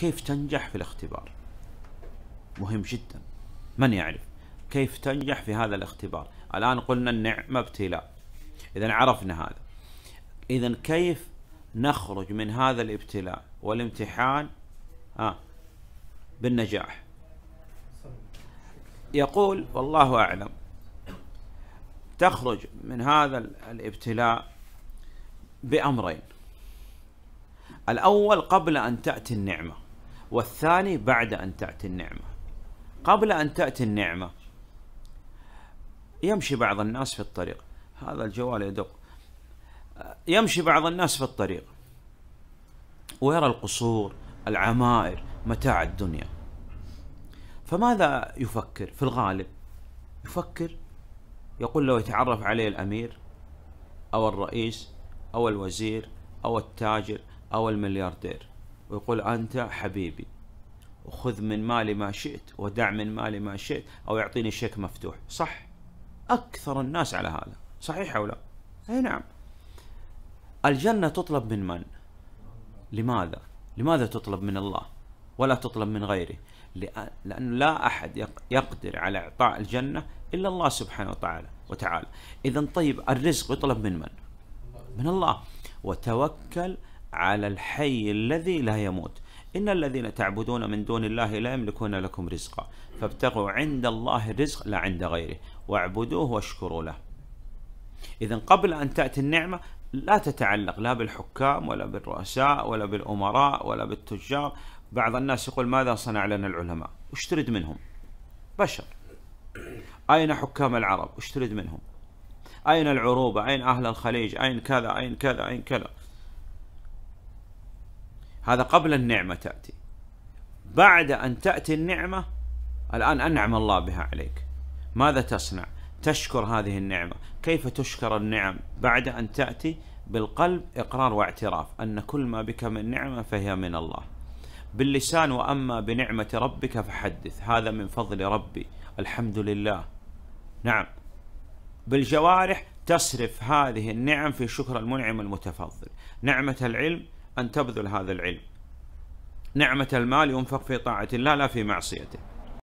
كيف تنجح في الاختبار مهم جدا من يعرف كيف تنجح في هذا الاختبار الآن قلنا النعمة ابتلاء إذا عرفنا هذا إذا كيف نخرج من هذا الابتلاء والامتحان ها بالنجاح يقول والله أعلم تخرج من هذا الابتلاء بأمرين الأول قبل أن تأتي النعمة والثاني بعد أن تأتي النعمة قبل أن تأتي النعمة يمشي بعض الناس في الطريق هذا الجوال يدق يمشي بعض الناس في الطريق ويرى القصور العمائر متاع الدنيا فماذا يفكر في الغالب يفكر يقول لو يتعرف عليه الأمير أو الرئيس أو الوزير أو التاجر أو الملياردير ويقول أنت حبيبي وخذ من مالي ما شئت ودع من مالي ما شئت أو يعطيني شيك مفتوح صح أكثر الناس على هذا صحيح أو لا أي نعم الجنة تطلب من من لماذا لماذا تطلب من الله ولا تطلب من غيره لأن لا أحد يقدر على إعطاء الجنة إلا الله سبحانه وتعالى وتعالى إذا طيب الرزق يطلب من من من الله وتوكل على الحي الذي لا يموت إن الذين تعبدون من دون الله لا يملكون لكم رزقا فابتغوا عند الله الرزق لا عند غيره واعبدوه واشكروا له إذا قبل أن تأتي النعمة لا تتعلق لا بالحكام ولا بالرؤساء ولا بالأمراء ولا بالتجار بعض الناس يقول ماذا صنع لنا العلماء وش تريد منهم بشر أين حكام العرب وش تريد منهم أين العروبة أين أهل الخليج أين كذا أين كذا أين كذا هذا قبل النعمة تأتي بعد أن تأتي النعمة الآن أنعم الله بها عليك ماذا تصنع تشكر هذه النعمة كيف تشكر النعم بعد أن تأتي بالقلب إقرار واعتراف أن كل ما بك من نعمة فهي من الله باللسان وأما بنعمة ربك فحدث هذا من فضل ربي الحمد لله نعم بالجوارح تصرف هذه النعم في شكر المنعم المتفضل نعمة العلم أن تبذل هذا العلم نعمة المال ينفق في طاعة الله لا في معصيته